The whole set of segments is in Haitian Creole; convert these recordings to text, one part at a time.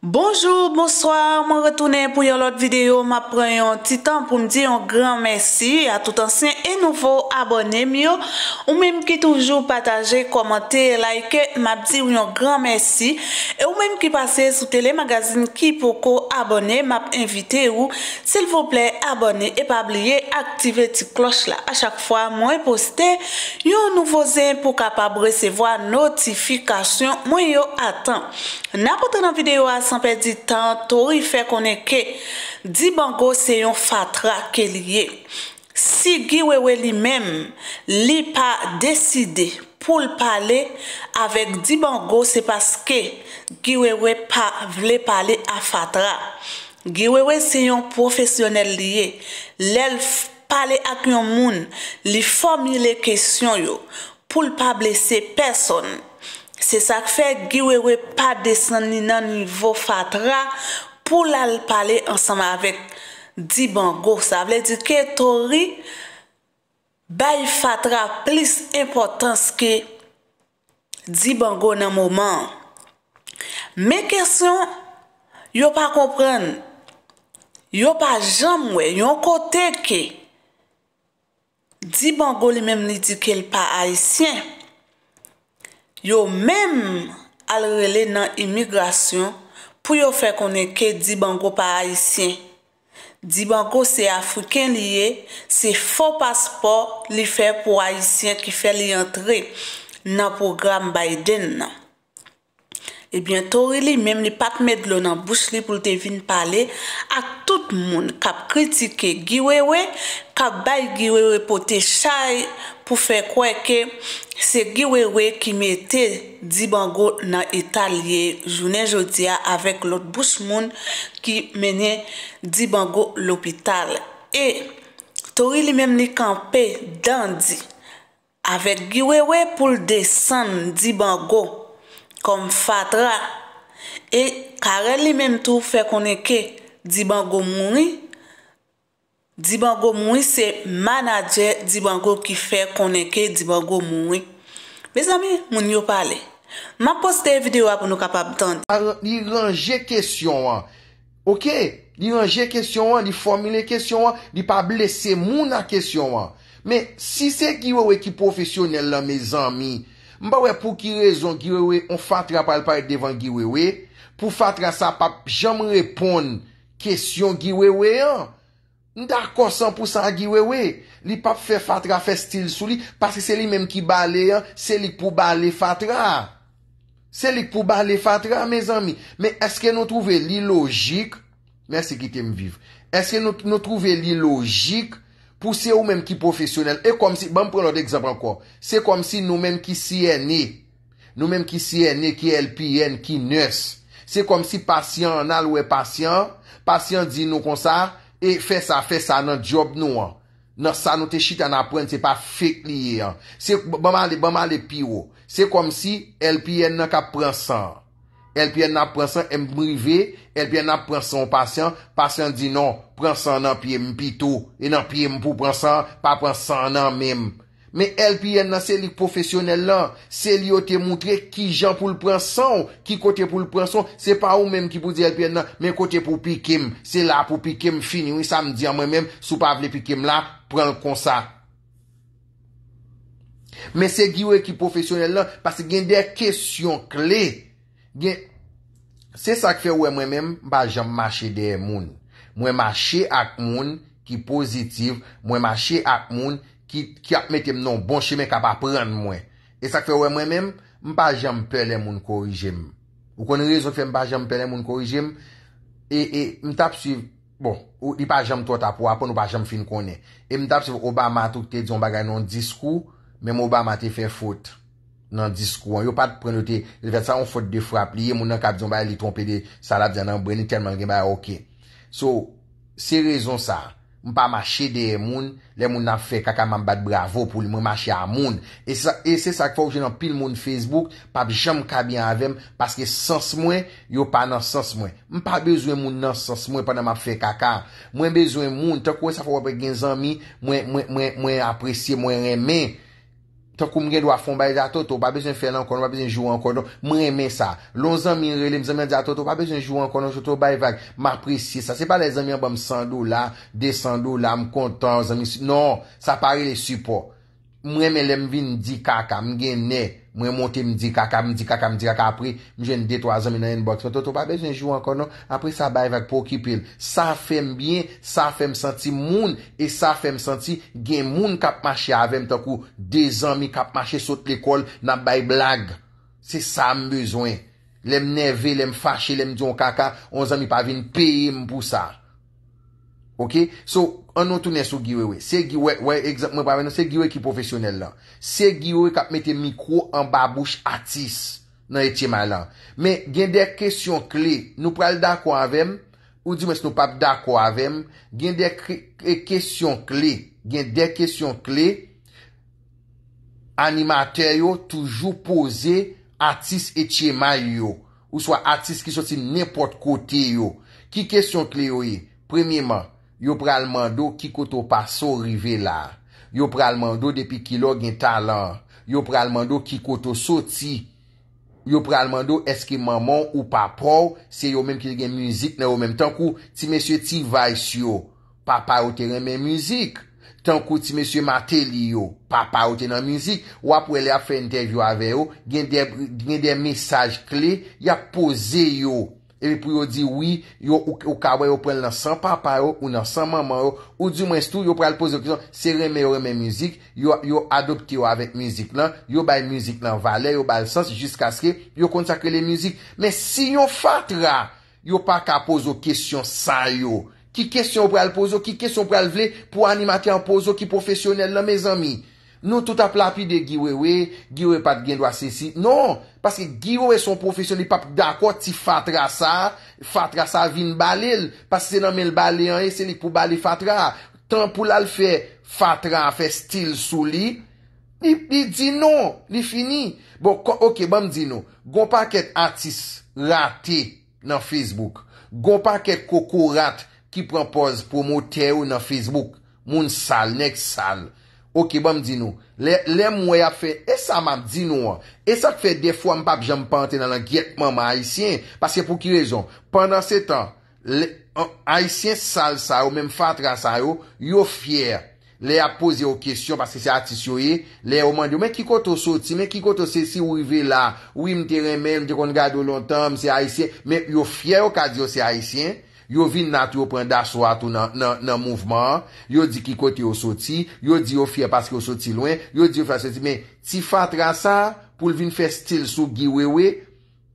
Bonjour, bonsoir, mwen retounen pou yon lot videyo. Mwen pren yon titan pou mdi yon gran mersi. A tout ansen, e nouvo abonnen miyo. Ou menm ki toujou pataje, komante, like, mwenm di yon gran mersi. E ou menm ki pase sou telemagazine ki pou ko abonnen, mwenm invite ou. Sil vople, abonnen, e pa bliye, aktive ti kloch la. A chak fwa mwen poste, yon nouvo zen pou kapab resevo a notifikasyon mwen yon atan. Na poten an videyo as. anpe di tan, tori fe konen ke di bango se yon fatra ke liye si giwewe li mem li pa deside pou l pale avek di bango se paske giwewe pa vle pale a fatra giwewe se yon profesyonel liye l el pale ak yon moun li formile kesyon yo pou l pa blese person Se sak fe, giwewe pa desen ni nan nivou fatra pou la pale ansama avèk Dibango. Sa vle di ke tori bay fatra plis impotans ke Dibango nan mouman. Me kesyon, yo pa kompren. Yo pa jamwe, yo an kote ke Dibango li mem ni di ke l pa Haitien. Yo menm al rele nan imigrasyon pou yo fè konenke Dibango pa Haitien. Dibango se Afriken liye, se fò paspò li fè pou Haitien ki fè li antre nan program Biden nan. Ebyen eh tori li mem ni pat med lo nan bous li pou te vin pale ak tout moun kap kritike giwe we kap bay giwe we pou te chay pou fe kweke se giwe we ki mette Dibango nan Italye jounen jodia avèk lot bous moun ki menye Dibango l'opital e tori li mem ni kampe dandi avèk giwe we pou l'desan Dibango kom fatra e kare li menm tou fe koneke di bango mouni. Di bango mouni se manajer di bango ki fe koneke di bango mouni. Me zami, moun yo pale. Ma poste videwa pou nou kapap tante. Di ranje kesyon an. Ok? Di ranje kesyon an, di formile kesyon an, di pa blese moun an kesyon an. Me si se ki wè e ki profesyonel la me zami, Mba we pou ki rezon giwe we, on fatra pal paret devan giwe we, pou fatra sa pap jom repon kesyon giwe we an. Nda kosan pou sa giwe we. Li pap fe fatra, fe stil sou li, paske se li menm ki bale an, se li pou bale fatra. Se li pou bale fatra, me zami. Me eske nou trove li logik, mersi ki tem viv, eske nou trove li logik, pou se ou menm ki profesyonel, e kom si, banm pren lode ekzabran ko, se kom si nou menm ki CNE, nou menm ki CNE, ki LPN, ki NUS, se kom si pasyon, nan lwe pasyon, pasyon di nou kon sa, e fe sa fe sa nan job nou an, nan sa nou te chit an apren, se pa fek ni ye an, se, banm ale, banm ale pi ou, se kom si LPN nan ka prensan, Lpn non, nan pransan mrive, lpn nan pransan pasyan, pasyan di nan pransan nan pye m pito, e nan pye m pou pransan, pa pransan nan mem. Me lpn nan selik profesyonel lan, seli yo te moutre ki jan pou l pransan ou, ki kote pou l pransan, se pa ou mem ki pou di lpn nan, men kote pou pikim, se la pou pikim fini ou, sa m di an mwen mem, sou pa vle pikim la, pran kon sa. Me se giwe ki profesyonel lan, pase gen dey kesyon kley, Gen, se sa kfe wè mwen men, mpa jam mache de moun. Mwen mache ak moun ki pozitiv, mwen mache ak moun ki apmete mnon bon che men kap apren mwen. E sa kfe wè mwen men, mpa jam pelè moun korijem. Ou konen rezon fe mpa jam pelè moun korijem. E, e mta psiv, bon, li pa jam tot ap wapon, ou pa jam fin konen. E mta psiv, Obama toute diyon bagay nan diskou, men Obama te fe fote. nan diskouan, yo pat prenoté yon fote defrapli, yon moun nan kabizon ba li trompe de salap zan nan brene tenman gen ba ok se rezon sa, mou pa machè de moun, le moun nan fè kaka mambat bravo pou moun machè a moun e, e se sa ki fò wòjè nan pil moun facebook pap jèm kabiyan avèm paske sens moun, yo pa nan sens moun mou pa bezwen moun nan sens moun pa nan moun fè kaka, moun bezwen moun te kwen sa fò wòpè gen zanmi moun apresye, moun remè Sè koum gen do a fon baye datot, ou pa bezen fè nan konon, ou pa bezen jou an konon, mè mè sa. Lon zan mi rele, mizan mi an datot, ou pa bezen jou an konon, joutou baye vay, m apresye sa. Se pa le zan mi an ba m sandou la, de sandou la, m kontan, zan mi... Non, sa pari le supo. Mwen men lem vin di kaka, mwen gen ne Mwen monte mwen di kaka, mwen di kaka, mwen di kaka Apre, mwen jen detwaza mwen nan enbok Sototoba, bej jen jou an konon Apre sa bay vek pou kipil Sa fe m bien, sa fe m senti moun E sa fe m senti gen moun kap mache avem Takou, de zan mi kap mache Sot l'ekol, nan bay blag Se sa m bezwen Lem ne ve, lem fache, lem dyon kaka On zan mi pa vin peye m pou sa Ok, so An nou tounen sou giwe we. Se giwe, we, ekzant, mwen pa ven nou, se giwe ki profesyonel lan. Se giwe kap mette mikro an babouche atis nan etyema lan. Men, gen dek kesyon kle, nou pral dako avèm, ou di mwen se nou pap dako avèm, gen dek e kesyon kle, gen dek kesyon kle, animatè yo toujou pose atis etyema yo, ou swa atis ki soti nèpot kote yo. Ki kesyon kle yo e? Premèman, Yo pralman do ki koto pa so rive la. Yo pralman do depi ki lo gen talan. Yo pralman do ki koto so ti. Yo pralman do eske maman ou pa pou. Se yo menm ki gen müzik nan yo menm. Tan kou ti mèsyo ti vay si yo. Pa pa ou te gen men müzik. Tan kou ti mèsyo ma te li yo. Pa pa ou te nan müzik. Ou apwele a fe ntej yo ave yo. Gen den mensaj kle. Ya pose yo. Epi pou yo di wii, yo kawen yo pren nan san papa yo, ou nan san mama yo, ou di mwen stou, yo pral pozo kizan, se reme yo reme mizik, yo adopte yo avet mizik lan, yo bay mizik lan vale, yo bay lsans, jis kaskè, yo kont sakre le mizik. Men si yo fatra, yo pa ka pozo kizyon sa yo, ki kizyon pral pozo, ki kizyon pral vle pou animati an pozo ki profesyonel la me zami. Nou tout ap lapi de giwewe, giwe pat gen lwa sisi. Non, paske giwewe son profesyon li pap dako ti fatra sa, fatra sa vin balil, paske se nan men bali anye, se li pou bali fatra. Tan pou la l fe fatra, fe stil sou li, li di non, li fini. Bon, ok, ba m di nou, gom pa ket atis rate nan Facebook, gom pa ket koko rate ki propose promo teyo nan Facebook, moun sal, nek sal. Ok, ba m di nou, le m wè ap fè, e sa m ap di nou an, e sa fè defwa m pap jèm pantè nan an kètman m a Aisyen, pasè pou ki rezon, pandan se tan, Aisyen sal sa yo, men m fatra sa yo, yo fyer, le ap pose yo kèsyon, pasè se atisyoye, le oman di yo, men ki koto soti, men ki koto se si wive la, wim te remè, m te kon gado lontan, m se Aisyen, men yo fyer yo ka di yo se Aisyen, Yo vin nat yo pren daso ato nan mouvman. Yo di ki kote yo soti. Yo di yo fye paske yo soti lwen. Yo di yo fye soti men. Ti fatran sa pou vin fè stil sou giwewe.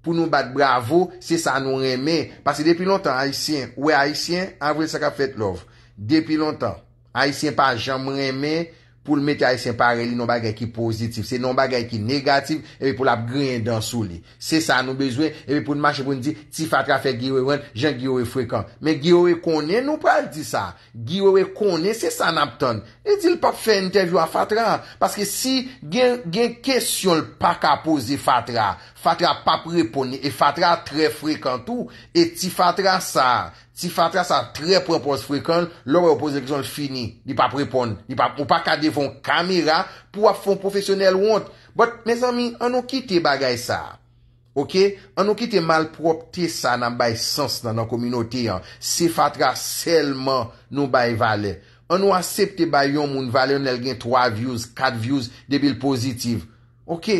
Pou nou bat bravo. Se sa nou remen. Pase depi lontan haisyen. Ouè haisyen avre sa ka fèt lòv. Depi lontan. Haisyen pa jan mou remen. pou l metay se pare li non bagay ki pozitif. Se non bagay ki negatif, ewe pou l ap gren dan sou li. Se sa nou bezwe, ewe pou l manche pou l di, ti fatra fe girewen, jen girewe frekant. Men girewe konen nou pral di sa. Girewe konen, se sa nap ton. E di l pap fe intervyo a fatra an. Paske si gen kesyon l pak apose fatra an, Fatra pa prepon, e fatra tre frekant ou, e ti fatra sa, ti fatra sa tre prepons frekant, lor repos ekjon fini, di pa prepon, di pa kade fon kamera pou ap fon profesyonel wont. But, mes amin, an nou kite bagay sa, an nou kite mal propte sa nan bay sens nan nan kominoti an, se fatra selman nou bay vale, an nou asepte bay yon moun vale, an el gen 3 views, 4 views, debil pozitiv, ok?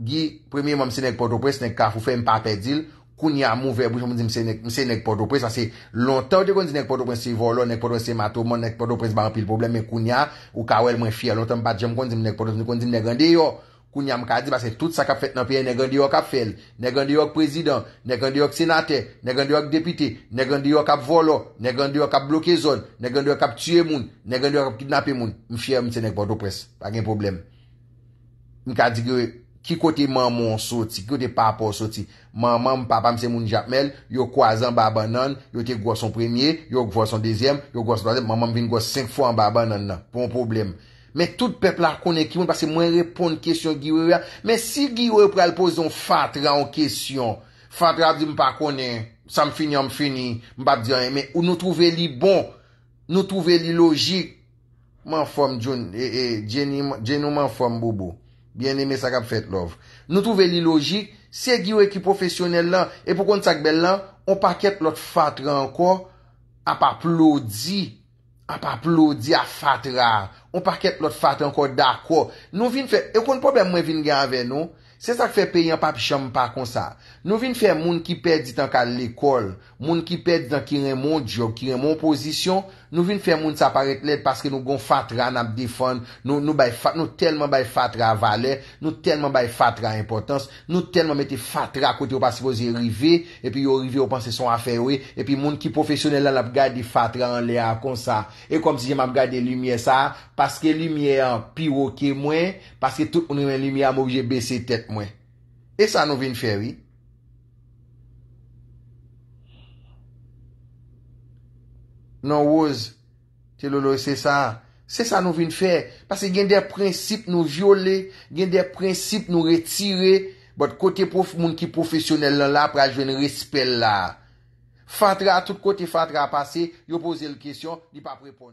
Gi premye mwen mse nek podo pres Nek ka fufen mpa pedil Kunya mwen vebou mwen se nek podo pres Ase lontan ou dekondi nek podo pres se volon Nek podo pres se matou Mwen nek podo pres baran pil problem Mwen kunya ou ka wel mwen fiyal Lontan mwen bati mwen konzi mwen nek podo pres Mwen konzi mwen nekondi yo Kunya mwen ka di basen Tout sa kap fet nan piye Nekondi yo kap fel Nekondi yo kap prezidant Nekondi yo kap senate Nekondi yo kap depite Nekondi yo kap volon Nekondi yo kap blokizon Nekondi yo kap tye m Ki kote maman sou ti, ki kote papa sou ti. Maman, papa, mse mouni japmel, yo kwa zan baba nan, yo te gwa son premier, yo gwa son dezyem, yo gwa son dezyem, maman vin gwa senk fwa baba nan nan. Pon problem. Me tout pepl la konen ki moun, pase mwen repon kesyon giwewe. Me si giwewe pral poson fatra an kesyon, fatra di mpa konen, sa mfini, mfini, mpap diyan, ou nou trove li bon, nou trove li logik, mwen fom djeni, eh, eh, djeni mwen fom bobo. Bien eme sa kap fet lov. Nou touve li logik, se giwe ki profesyonel lan, e pou konn sa kbe lan, an pa kèt lot fat ranko, an pa plodi, an pa plodi a fat rar. An pa kèt lot fat ranko dakor. Nou vin fè, e konn problem mwen vin gen avè nou, se sa k fè pey an pap chanm pa kon sa. Nou vin fè moun ki pè di tanka l'ekol, moun ki pè di tanki remon diok, kiremon posisyon, Nou vin fè moun sa paret let paske nou goun fatra nan ap difon, nou telman bay fatra vale, nou telman bay fatra importans, nou telman mette fatra kote ou pasifoze rive, epi yo rive ou panse son afer we, epi moun ki profesyonel an ap gade fatra an le a kon sa. E kom si jem ap gade lumiye sa, paske lumiye an piwoke mwen, paske tout moun remen lumiye am obje besi tet mwen. E sa nou vin fè we. Non oz, te lolo, se sa. Se sa nou vin fè. Pase gen de prinsip nou viole, gen de prinsip nou retire, bot kote moun ki profesyonel lan la, pra jwen respel la. Fatra, tout kote fatra pase, yo pose l kesyon, di pa prepon.